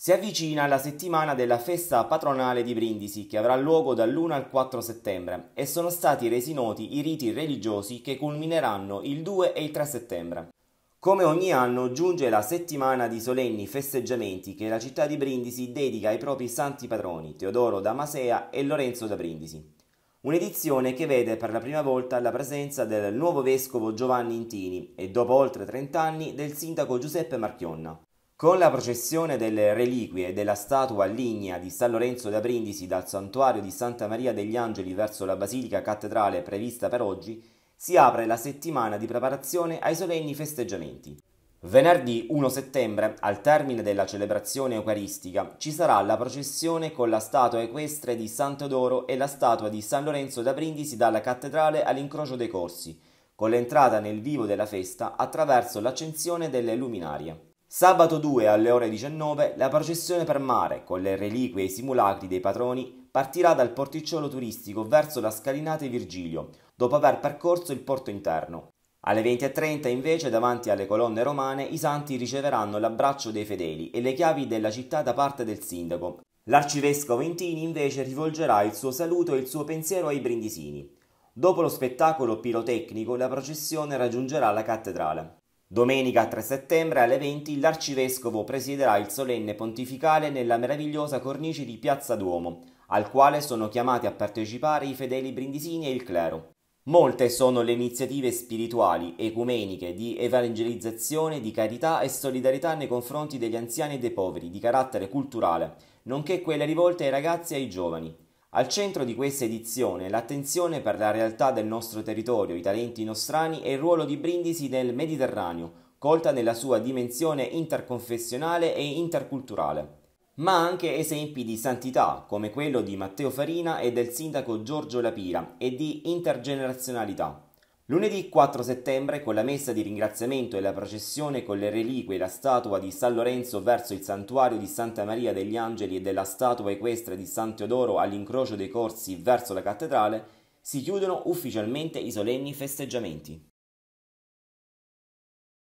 Si avvicina la settimana della festa patronale di Brindisi che avrà luogo dall'1 al 4 settembre e sono stati resi noti i riti religiosi che culmineranno il 2 e il 3 settembre. Come ogni anno giunge la settimana di solenni festeggiamenti che la città di Brindisi dedica ai propri santi patroni Teodoro da Masea e Lorenzo da Brindisi. Un'edizione che vede per la prima volta la presenza del nuovo vescovo Giovanni Intini e dopo oltre 30 anni del sindaco Giuseppe Marchionna. Con la processione delle reliquie e della statua lignea di San Lorenzo da Brindisi dal santuario di Santa Maria degli Angeli verso la Basilica Cattedrale prevista per oggi, si apre la settimana di preparazione ai solenni festeggiamenti. Venerdì 1 settembre, al termine della celebrazione eucaristica, ci sarà la processione con la statua equestre di Sant'Odoro e la statua di San Lorenzo da Brindisi dalla cattedrale all'incrocio dei corsi, con l'entrata nel vivo della festa attraverso l'accensione delle luminarie. Sabato 2 alle ore 19 la processione per mare con le reliquie e i simulacri dei patroni partirà dal porticciolo turistico verso la scalinata Virgilio, dopo aver percorso il porto interno. Alle 20.30 invece davanti alle colonne romane i santi riceveranno l'abbraccio dei fedeli e le chiavi della città da parte del sindaco. L'arcivescovo Intini invece rivolgerà il suo saluto e il suo pensiero ai brindisini. Dopo lo spettacolo pirotecnico la processione raggiungerà la cattedrale. Domenica 3 settembre alle 20 l'arcivescovo presiderà il solenne pontificale nella meravigliosa cornice di Piazza Duomo, al quale sono chiamati a partecipare i fedeli brindisini e il clero. Molte sono le iniziative spirituali, ecumeniche, di evangelizzazione, di carità e solidarietà nei confronti degli anziani e dei poveri, di carattere culturale, nonché quelle rivolte ai ragazzi e ai giovani. Al centro di questa edizione l'attenzione per la realtà del nostro territorio, i talenti nostrani e il ruolo di Brindisi nel Mediterraneo, colta nella sua dimensione interconfessionale e interculturale, ma anche esempi di santità come quello di Matteo Farina e del sindaco Giorgio Lapira e di intergenerazionalità. Lunedì 4 settembre, con la messa di ringraziamento e la processione con le reliquie e la statua di San Lorenzo verso il santuario di Santa Maria degli Angeli e della statua equestre di San Teodoro all'incrocio dei corsi verso la cattedrale, si chiudono ufficialmente i solenni festeggiamenti.